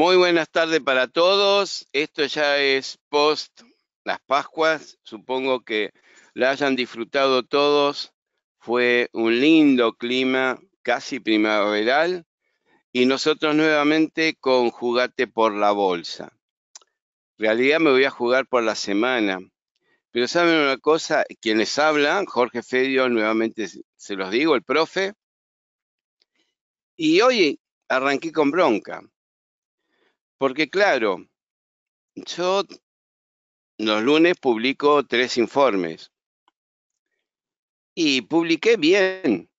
Muy buenas tardes para todos. Esto ya es post las Pascuas. Supongo que la hayan disfrutado todos. Fue un lindo clima, casi primaveral. Y nosotros nuevamente con Jugate por la Bolsa. En realidad me voy a jugar por la semana. Pero saben una cosa, quienes les Jorge Fedio, nuevamente se los digo, el profe. Y hoy arranqué con bronca porque claro, yo los lunes publico tres informes y publiqué bien.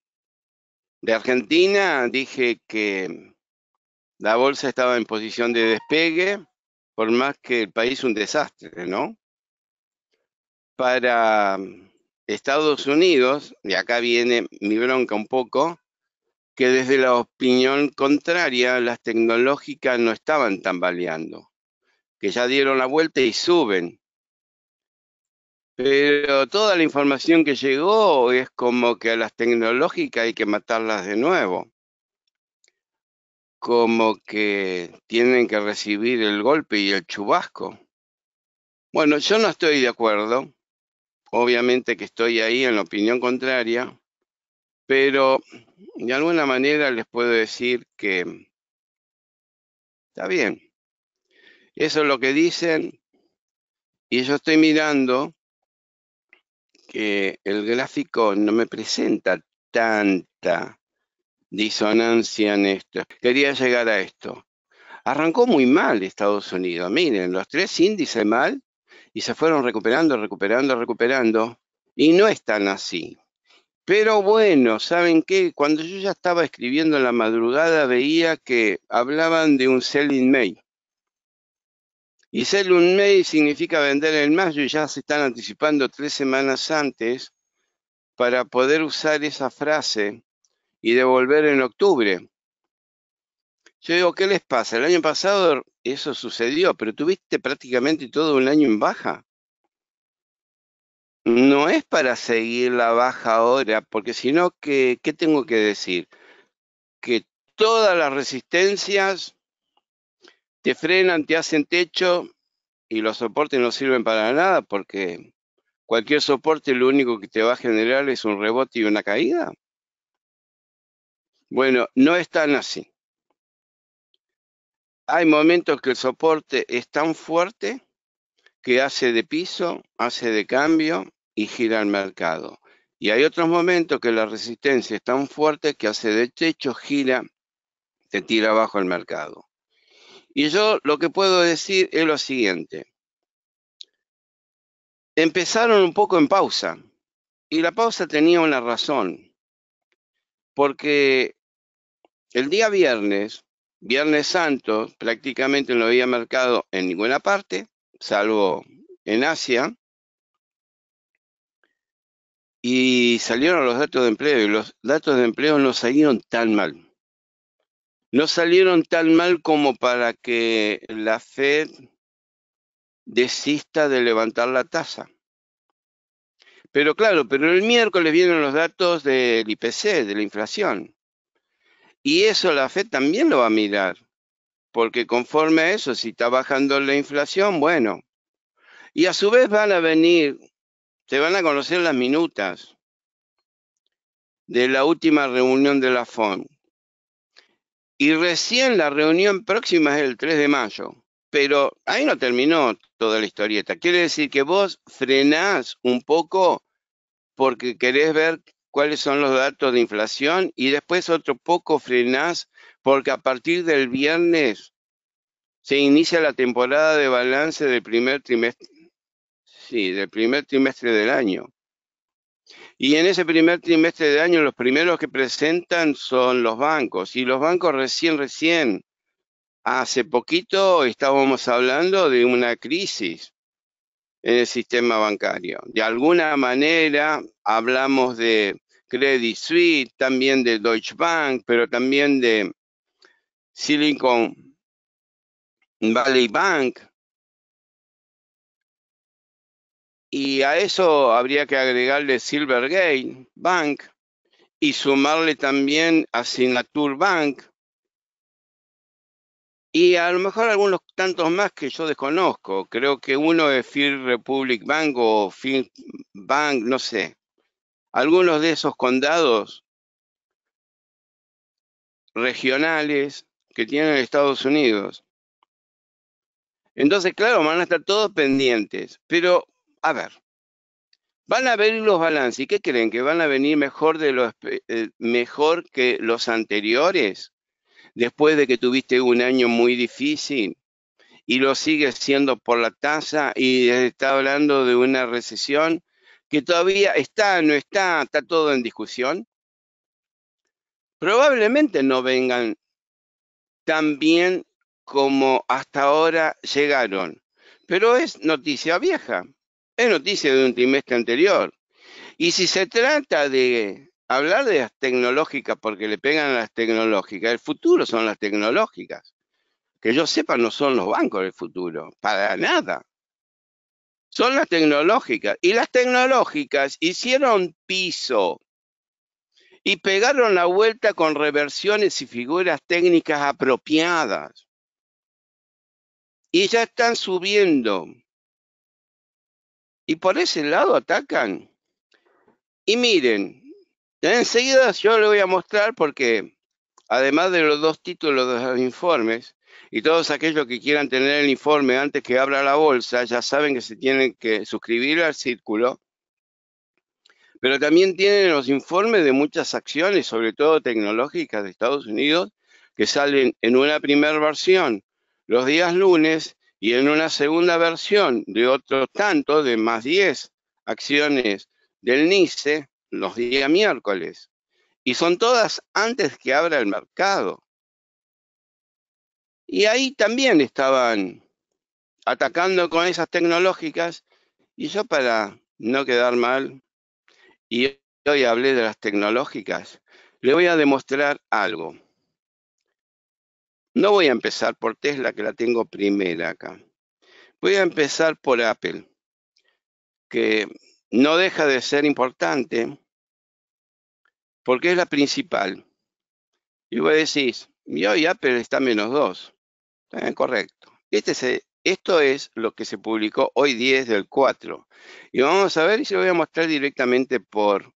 De Argentina dije que la bolsa estaba en posición de despegue, por más que el país un desastre, ¿no? Para Estados Unidos, y acá viene mi bronca un poco, que desde la opinión contraria las tecnológicas no estaban tambaleando, que ya dieron la vuelta y suben. Pero toda la información que llegó es como que a las tecnológicas hay que matarlas de nuevo como que tienen que recibir el golpe y el chubasco. Bueno, yo no estoy de acuerdo. Obviamente que estoy ahí en la opinión contraria. Pero de alguna manera les puedo decir que está bien. Eso es lo que dicen. Y yo estoy mirando que el gráfico no me presenta tanta disonancia en esto. Quería llegar a esto. Arrancó muy mal Estados Unidos. Miren, los tres índices mal y se fueron recuperando, recuperando, recuperando. Y no están así. Pero bueno, ¿saben qué? Cuando yo ya estaba escribiendo en la madrugada veía que hablaban de un selling May. Y selling May significa vender en mayo y ya se están anticipando tres semanas antes para poder usar esa frase y devolver en octubre. Yo digo, ¿qué les pasa? El año pasado eso sucedió, pero tuviste prácticamente todo un año en baja no es para seguir la baja ahora, porque sino no, ¿qué, tengo que decir? Que todas las resistencias te frenan, te hacen techo y los soportes no sirven para nada porque cualquier soporte lo único que te va a generar es un rebote y una caída. Bueno, no es tan así. Hay momentos que el soporte es tan fuerte que hace de piso, hace de cambio, y gira el mercado. Y hay otros momentos que la resistencia es tan fuerte que hace de techo, gira, te tira abajo el mercado. Y yo lo que puedo decir es lo siguiente. Empezaron un poco en pausa y la pausa tenía una razón, porque el día viernes, Viernes Santo, prácticamente no había mercado en ninguna parte, salvo en Asia, y salieron los datos de empleo y los datos de empleo no salieron tan mal. No salieron tan mal como para que la Fed desista de levantar la tasa. Pero claro, pero el miércoles vienen los datos del IPC, de la inflación. Y eso la Fed también lo va a mirar, porque conforme a eso, si está bajando la inflación, bueno. Y a su vez van a venir se van a conocer las minutas de la última reunión de la FON. Y recién la reunión próxima es el 3 de mayo. Pero ahí no terminó toda la historieta. Quiere decir que vos frenás un poco porque querés ver cuáles son los datos de inflación y después otro poco frenás porque a partir del viernes se inicia la temporada de balance del primer trimestre, sí, del primer trimestre del año. Y en ese primer trimestre del año los primeros que presentan son los bancos. Y los bancos recién, recién, hace poquito estábamos hablando de una crisis en el sistema bancario. De alguna manera hablamos de Credit Suisse, también de Deutsche Bank, pero también de Silicon Valley Bank, Y a eso habría que agregarle Silvergate Bank y sumarle también a Signature Bank y a lo mejor algunos tantos más que yo desconozco. Creo que uno es First Republic Bank o Fear Bank, no sé. Algunos de esos condados regionales que tienen Estados Unidos. Entonces, claro, van a estar todos pendientes, pero a ver, van a venir los balances. ¿Y qué creen? ¿Que van a venir mejor, de eh, mejor que los anteriores? Después de que tuviste un año muy difícil y lo sigue siendo por la tasa y está hablando de una recesión que todavía está, no está, está todo en discusión. Probablemente no vengan tan bien como hasta ahora llegaron, pero es noticia vieja es noticia de un trimestre anterior. Y si se trata de hablar de las tecnológicas porque le pegan a las tecnológicas, el futuro son las tecnológicas. Que yo sepa, no son los bancos del futuro, para nada. Son las tecnológicas. Y las tecnológicas hicieron piso y pegaron la vuelta con reversiones y figuras técnicas apropiadas. Y ya están subiendo y por ese lado atacan. Y miren, enseguida yo les voy a mostrar porque además de los dos títulos de los informes y todos aquellos que quieran tener el informe antes que abra la bolsa, ya saben que se tienen que suscribir al círculo. Pero también tienen los informes de muchas acciones, sobre todo tecnológicas de Estados Unidos, que salen en una primera versión los días lunes y en una segunda versión de otro tanto, de más 10 acciones del NICE, los días miércoles. Y son todas antes que abra el mercado. Y ahí también estaban atacando con esas tecnológicas. Y yo para no quedar mal, y hoy hablé de las tecnológicas, le voy a demostrar algo. No voy a empezar por Tesla, que la tengo primera acá. Voy a empezar por Apple, que no deja de ser importante porque es la principal. Y vos decís, y hoy Apple está menos 2. Está correcto. Este esto es lo que se publicó hoy 10 del 4. Y vamos a ver y se lo voy a mostrar directamente por,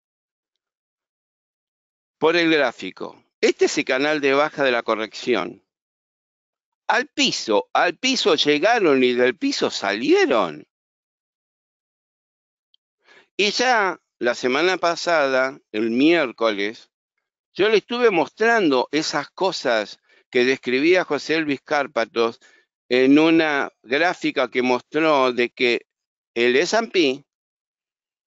por el gráfico. Este es el canal de baja de la corrección al piso, al piso llegaron y del piso salieron. Y ya la semana pasada, el miércoles, yo le estuve mostrando esas cosas que describía José Elvis Cárpatos en una gráfica que mostró de que el S&P,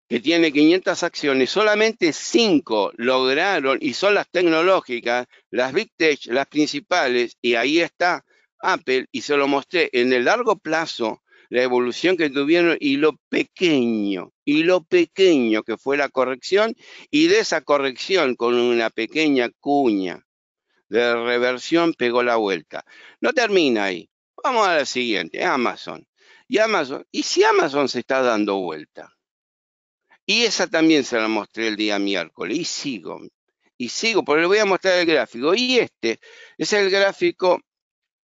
que tiene 500 acciones, solamente 5 lograron, y son las tecnológicas, las big tech, las principales, y ahí está Apple y se lo mostré en el largo plazo la evolución que tuvieron y lo pequeño, y lo pequeño que fue la corrección, y de esa corrección con una pequeña cuña de reversión pegó la vuelta. No termina ahí. Vamos a la siguiente, Amazon. Y Amazon, ¿y si Amazon se está dando vuelta? Y esa también se la mostré el día miércoles, y sigo, y sigo, porque le voy a mostrar el gráfico. Y este es el gráfico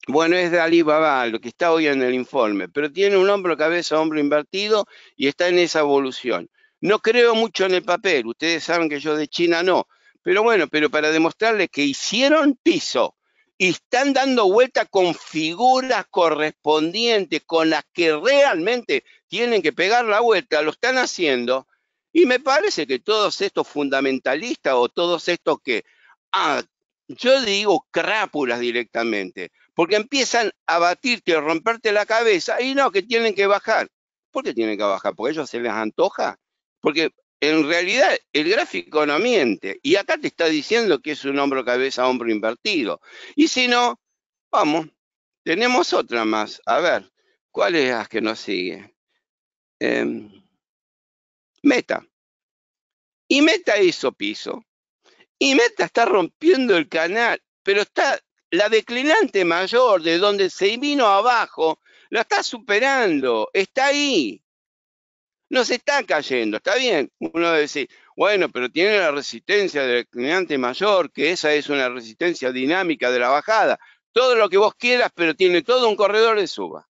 bueno, es de Alibaba, lo que está hoy en el informe, pero tiene un hombro, cabeza, hombro invertido y está en esa evolución. No creo mucho en el papel, ustedes saben que yo de China no, pero bueno, pero para demostrarles que hicieron piso y están dando vuelta con figuras correspondientes, con las que realmente tienen que pegar la vuelta, lo están haciendo, y me parece que todos estos fundamentalistas o todos estos que ah, yo digo crápulas directamente, porque empiezan a batirte, a romperte la cabeza, y no, que tienen que bajar. ¿Por qué tienen que bajar? ¿Porque ellos se les antoja? Porque en realidad el gráfico no miente, y acá te está diciendo que es un hombro cabeza hombro invertido. Y si no, vamos, tenemos otra más. A ver, ¿cuál es la que nos sigue? Em, meta. Y Meta eso piso, y Meta está rompiendo el canal, pero está la declinante mayor de donde se vino abajo, la está superando, está ahí. No se está cayendo, está bien. Uno decir, bueno, pero tiene la resistencia del declinante mayor, que esa es una resistencia dinámica de la bajada. Todo lo que vos quieras, pero tiene todo un corredor de suba.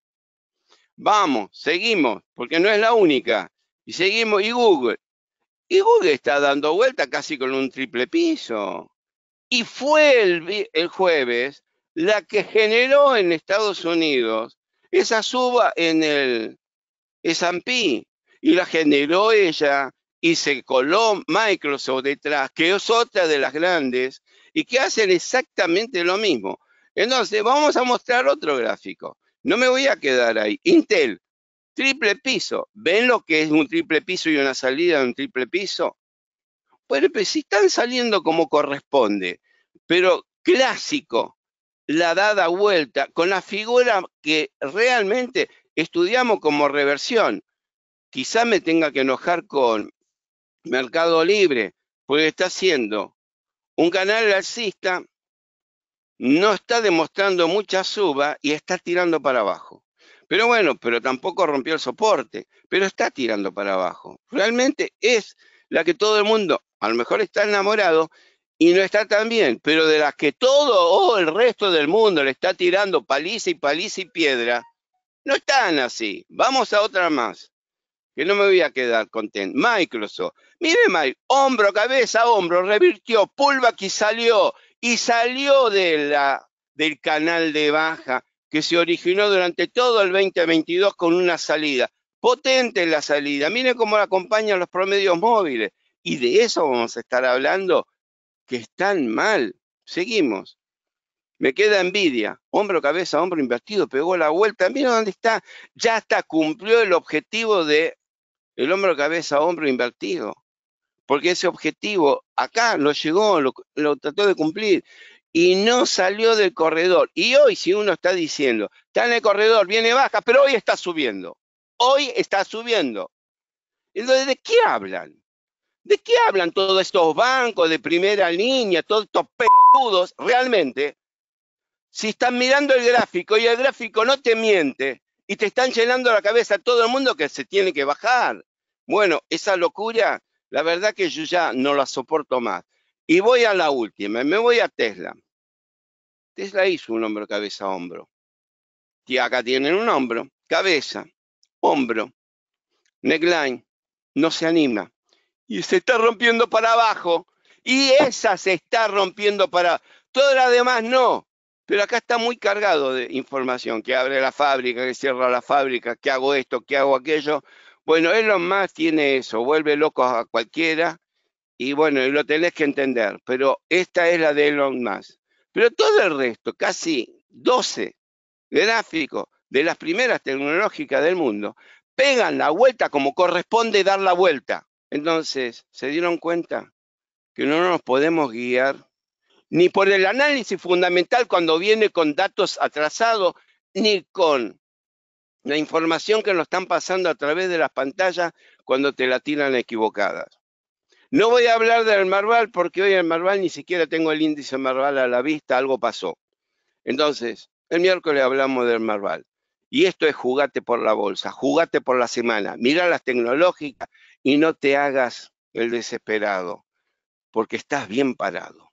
Vamos, seguimos, porque no es la única. Y seguimos, y Google, y Google está dando vuelta casi con un triple piso. Y fue el, el jueves la que generó en Estados Unidos esa suba en el S&P y la generó ella y se coló Microsoft detrás, que es otra de las grandes y que hacen exactamente lo mismo. Entonces, vamos a mostrar otro gráfico. No me voy a quedar ahí. Intel, Triple piso. ¿Ven lo que es un triple piso y una salida de un triple piso? Bueno, pues si están saliendo como corresponde, pero clásico, la dada vuelta, con la figura que realmente estudiamos como reversión. Quizá me tenga que enojar con Mercado Libre, porque está haciendo un canal alcista, no está demostrando mucha suba y está tirando para abajo. Pero bueno, pero tampoco rompió el soporte, pero está tirando para abajo. Realmente es la que todo el mundo, a lo mejor está enamorado y no está tan bien, pero de las que todo o oh, el resto del mundo le está tirando paliza y paliza y piedra, no están así. Vamos a otra más, que no me voy a quedar contento. Microsoft, mire Mike, hombro, cabeza, hombro, revirtió, Pulva que salió y salió de la, del canal de baja que se originó durante todo el 2022 con una salida. Potente la salida. Miren cómo la acompañan los promedios móviles. Y de eso vamos a estar hablando, que están mal. Seguimos. Me queda envidia. Hombro, cabeza, hombro invertido. Pegó la vuelta. miren dónde está. Ya hasta cumplió el objetivo de el hombro, cabeza, hombro invertido. Porque ese objetivo acá lo llegó, lo trató de cumplir y no salió del corredor. Y hoy, si uno está diciendo, está en el corredor, viene baja, pero hoy está subiendo. Hoy está subiendo. Entonces, ¿de qué hablan? ¿De qué hablan todos estos bancos de primera línea, todos estos realmente? Si están mirando el gráfico y el gráfico no te miente y te están llenando la cabeza todo el mundo que se tiene que bajar. Bueno, esa locura, la verdad que yo ya no la soporto más. Y voy a la última, me voy a Tesla. Tesla hizo un hombro, cabeza, hombro. Y acá tienen un hombro, cabeza, hombro, neckline, no se anima. Y se está rompiendo para abajo. Y esa se está rompiendo para... Todas las demás no. Pero acá está muy cargado de información, que abre la fábrica, que cierra la fábrica, que hago esto, que hago aquello. Bueno, lo más tiene eso, vuelve loco a cualquiera y bueno, y lo tenés que entender, pero esta es la de Elon Musk. Pero todo el resto, casi 12 gráficos de las primeras tecnológicas del mundo, pegan la vuelta como corresponde dar la vuelta. Entonces, ¿se dieron cuenta que no nos podemos guiar ni por el análisis fundamental cuando viene con datos atrasados, ni con la información que nos están pasando a través de las pantallas cuando te la tiran equivocadas? No voy a hablar del Marval porque hoy en Marval ni siquiera tengo el índice Marval a la vista, algo pasó. Entonces, el miércoles hablamos del Marval. Y esto es jugate por la bolsa, jugate por la semana, mira las tecnológicas y no te hagas el desesperado, porque estás bien parado.